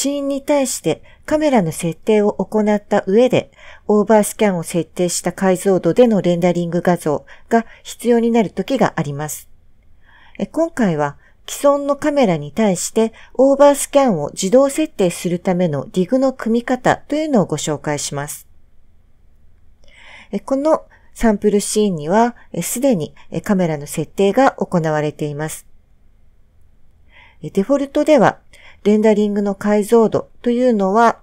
死因に対してカメラの設定を行った上で、オーバースキャンを設定した解像度でのレンダリング画像が必要になる時があります。今回は既存のカメラに対してオーバースキャンを自動設定するための i グの組み方というのをご紹介します。このサンプルシーンにはすでにカメラの設定が行われています。デフォルトではレンダリングの解像度というのは、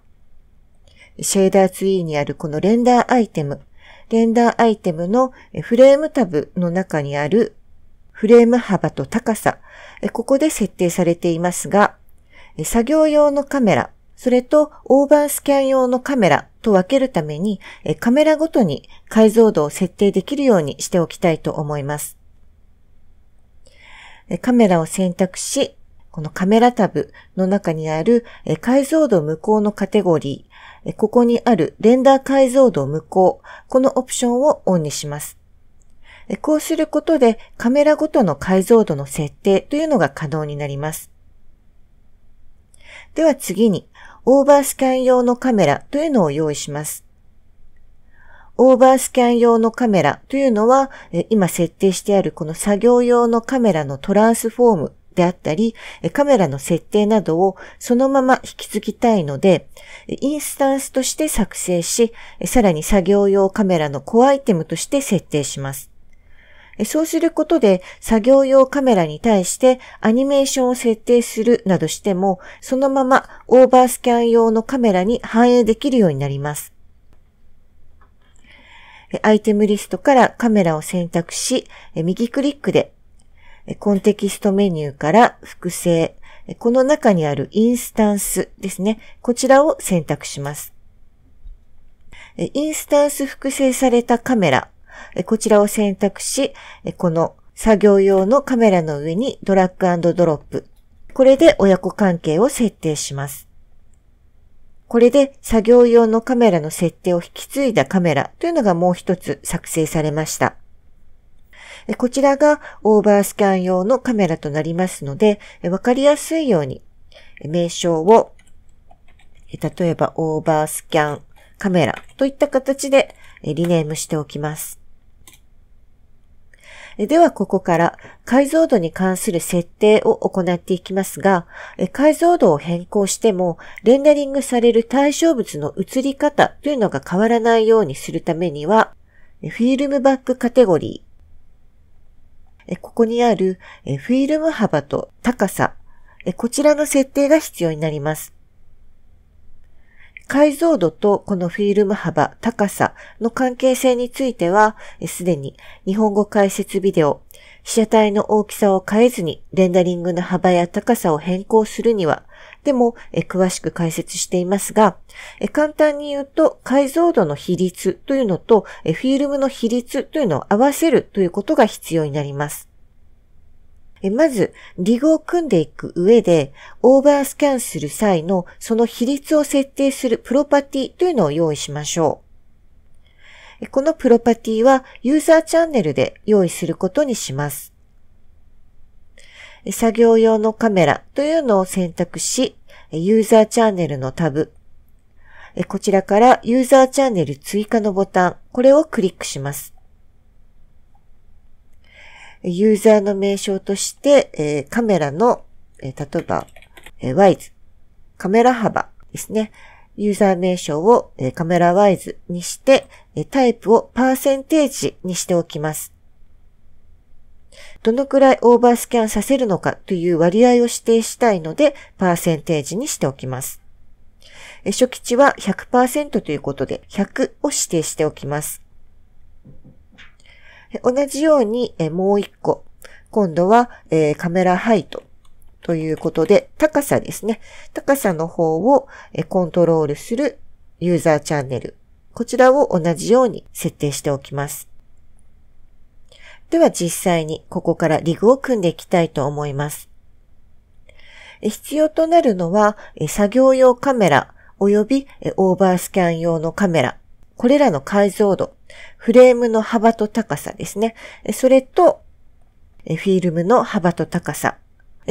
シェーダーツリーにあるこのレンダーアイテム、レンダーアイテムのフレームタブの中にあるフレーム幅と高さ、ここで設定されていますが、作業用のカメラ、それとオーバースキャン用のカメラと分けるために、カメラごとに解像度を設定できるようにしておきたいと思います。カメラを選択し、このカメラタブの中にある解像度無効のカテゴリー、ここにあるレンダー解像度無効、このオプションをオンにします。こうすることでカメラごとの解像度の設定というのが可能になります。では次に、オーバースキャン用のカメラというのを用意します。オーバースキャン用のカメラというのは、今設定してあるこの作業用のカメラのトランスフォームであったり、カメラの設定などをそのまま引き継ぎたいので、インスタンスとして作成し、さらに作業用カメラのコアアイテムとして設定します。そうすることで作業用カメラに対してアニメーションを設定するなどしても、そのままオーバースキャン用のカメラに反映できるようになります。アイテムリストからカメラを選択し、右クリックでコンテキストメニューから複製、この中にあるインスタンスですね。こちらを選択します。インスタンス複製されたカメラ、こちらを選択し、この作業用のカメラの上にドラッグドロップ。これで親子関係を設定します。これで作業用のカメラの設定を引き継いだカメラというのがもう一つ作成されました。こちらがオーバースキャン用のカメラとなりますので、わかりやすいように名称を、例えばオーバースキャンカメラといった形でリネームしておきます。ではここから解像度に関する設定を行っていきますが、解像度を変更してもレンダリングされる対象物の映り方というのが変わらないようにするためには、フィルムバックカテゴリー、ここにあるフィルム幅と高さ、こちらの設定が必要になります。解像度とこのフィルム幅、高さの関係性については、すでに日本語解説ビデオ、被写体の大きさを変えずにレンダリングの幅や高さを変更するには、でも、え詳しく解説していますが、え簡単に言うと解像度の比率というのとえフィルムの比率というのを合わせるということが必要になります。まず、リグを組んでいく上で、オーバースキャンする際のその比率を設定するプロパティというのを用意しましょう。このプロパティはユーザーチャンネルで用意することにします。作業用のカメラというのを選択し、ユーザーチャンネルのタブ、こちらからユーザーチャンネル追加のボタン、これをクリックします。ユーザーの名称として、カメラの、例えば、ワイズ、カメラ幅ですね。ユーザー名称をカメラワイズにして、タイプをパーセンテージにしておきます。どのくらいオーバースキャンさせるのかという割合を指定したいので、パーセンテージにしておきます。初期値は100%ということで、100を指定しておきます。同じように、もう一個。今度は、えカメラハイトということで、高さですね。高さの方を、えコントロールするユーザーチャンネル。こちらを同じように設定しておきます。では実際にここからリグを組んでいきたいと思います。必要となるのは作業用カメラ及びオーバースキャン用のカメラ。これらの解像度、フレームの幅と高さですね。それとフィルムの幅と高さ。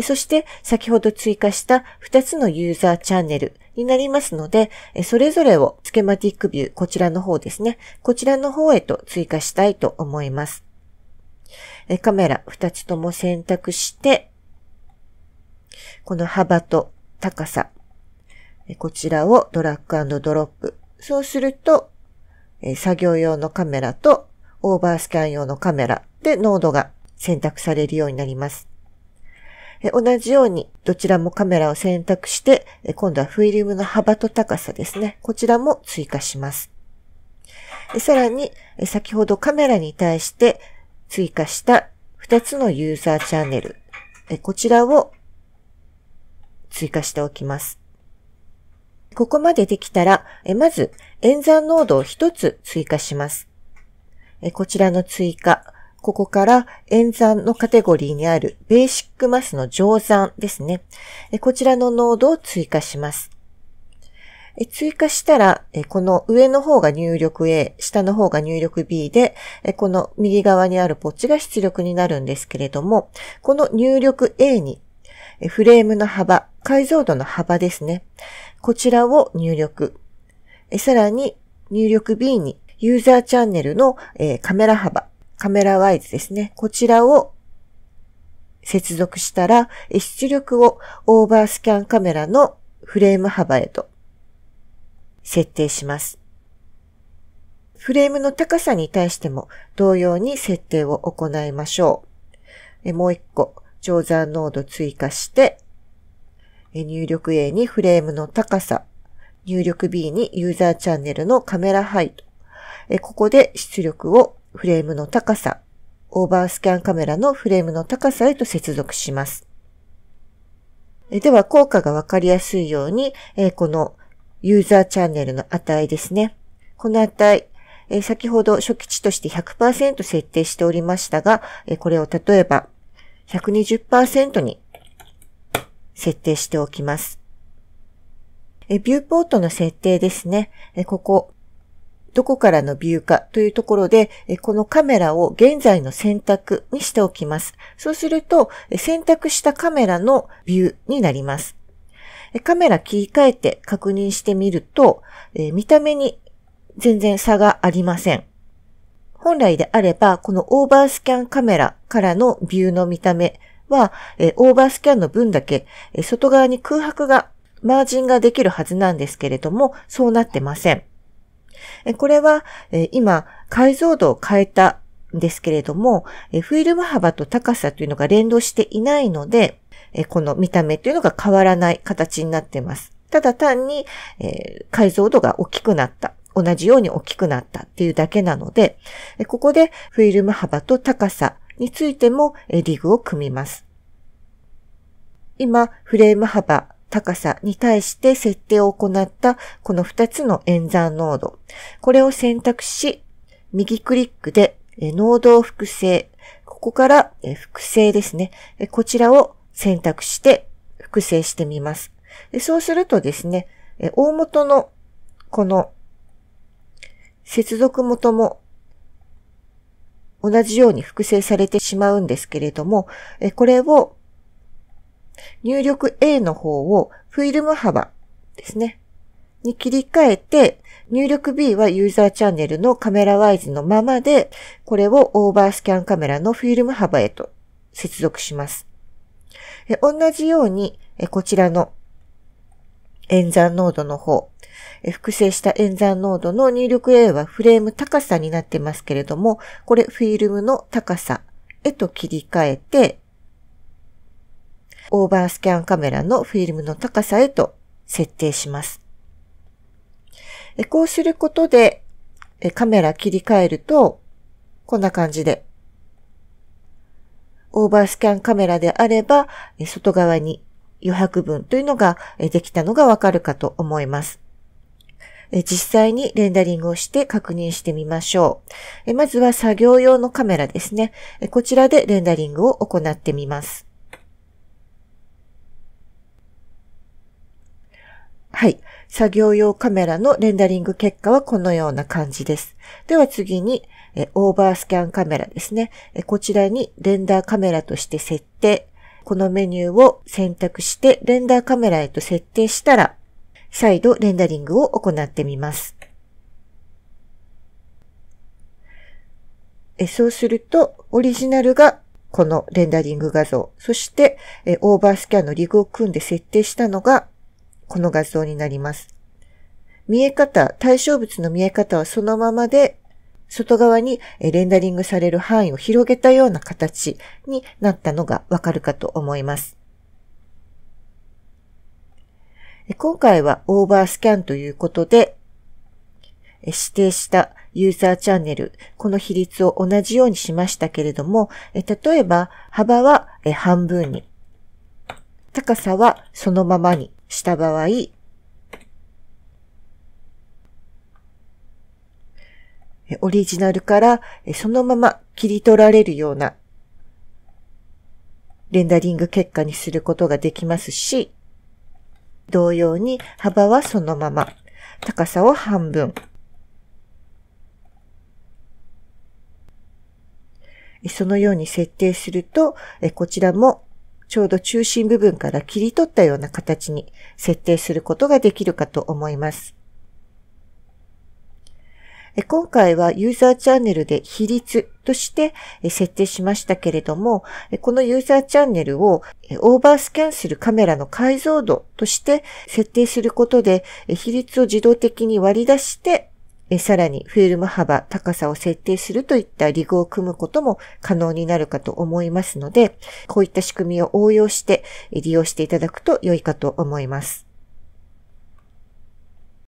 そして先ほど追加した2つのユーザーチャンネルになりますので、それぞれをスケマティックビュー、こちらの方ですね。こちらの方へと追加したいと思います。えカメラ2つとも選択して、この幅と高さ、えこちらをドラッグドロップ。そうすると、え作業用のカメラとオーバースキャン用のカメラで濃度が選択されるようになります。同じようにどちらもカメラを選択して、今度はフィルムの幅と高さですね。こちらも追加します。さらに、先ほどカメラに対して追加した2つのユーザーチャンネル、こちらを追加しておきます。ここまでできたら、まず演算ノードを1つ追加します。こちらの追加、ここから演算のカテゴリーにあるベーシックマスの乗算ですね。こちらのノードを追加します。え追加したら、えこの上の方が入力 A、下の方が入力 B で、えこの右側にあるポッチが出力になるんですけれども、この入力 A にえフレームの幅、解像度の幅ですね。こちらを入力。えさらに入力 B にユーザーチャンネルの、えカメラ幅、カメラワイズですね。こちらを接続したら、出力をオーバースキャンカメラのフレーム幅へと設定します。フレームの高さに対しても同様に設定を行いましょう。もう一個、乗算ノード追加して、入力 A にフレームの高さ、入力 B にユーザーチャンネルのカメラハイト。ここで出力をフレームの高さ、オーバースキャンカメラのフレームの高さへと接続します。では、効果がわかりやすいように、このユーザーチャンネルの値ですね。この値、え先ほど初期値として100%設定しておりましたが、えこれを例えば120%に設定しておきます。えビューポートの設定ですね。えここ、どこからのビューかというところで、このカメラを現在の選択にしておきます。そうすると、選択したカメラのビューになります。カメラ切り替えて確認してみると、え見た目に全然差がありません。本来であれば、このオーバースキャンカメラからのビューの見た目は、えオーバースキャンの分だけ、え外側に空白が、マージンができるはずなんですけれども、そうなってません。えこれは、え今、解像度を変えたんですけれども、えフィルム幅と高さというのが連動していないので、えこの見た目というのが変わらない形になっています。ただ単に、え解像度が大きくなった。同じように大きくなったっていうだけなので、ここでフィルム幅と高さについてもリグを組みます。今、フレーム幅、高さに対して設定を行ったこの2つの演算濃度。これを選択し、右クリックで濃度を複製。ここから複製ですね。こちらを選択して複製してみます。でそうするとですね、え大元のこの接続元も同じように複製されてしまうんですけれども、えこれを入力 A の方をフィルム幅ですね、に切り替えて、入力 B はユーザーチャンネルのカメラワイズのままで、これをオーバースキャンカメラのフィルム幅へと接続します。え同じように、えこちらの演算濃度の方、え複製した演算濃度の入力 A はフレーム高さになってますけれども、これフィルムの高さへと切り替えて、オーバースキャンカメラのフィルムの高さへと設定します。えこうすることで、えカメラ切り替えると、こんな感じでオーバースキャンカメラであれば、外側に余白分というのができたのがわかるかと思います。実際にレンダリングをして確認してみましょう。まずは作業用のカメラですね。こちらでレンダリングを行ってみます。はい。作業用カメラのレンダリング結果はこのような感じです。では次にえオーバースキャンカメラですね。えこちらにレンダーカメラとして設定。このメニューを選択して、レンダーカメラへと設定したら、再度レンダリングを行ってみます。えそうすると、オリジナルがこのレンダリング画像、そしてえオーバースキャンのリグを組んで設定したのがこの画像になります。見え方、対象物の見え方はそのままで外側にレンダリングされる範囲を広げたような形になったのがわかるかと思います。今回はオーバースキャンということで、指定したユーザーチャンネル、この比率を同じようにしましたけれども、例えば幅は半分に、高さはそのままにした場合、オリジナルからそのまま切り取られるようなレンダリング結果にすることができますし、同様に幅はそのまま、高さを半分。そのように設定すると、こちらもちょうど中心部分から切り取ったような形に設定することができるかと思います。今回はユーザーチャンネルで比率として設定しましたけれども、このユーザーチャンネルをオーバースキャンするカメラの解像度として設定することで、比率を自動的に割り出して、さらにフィルム幅、高さを設定するといったリグを組むことも可能になるかと思いますので、こういった仕組みを応用して利用していただくと良いかと思います。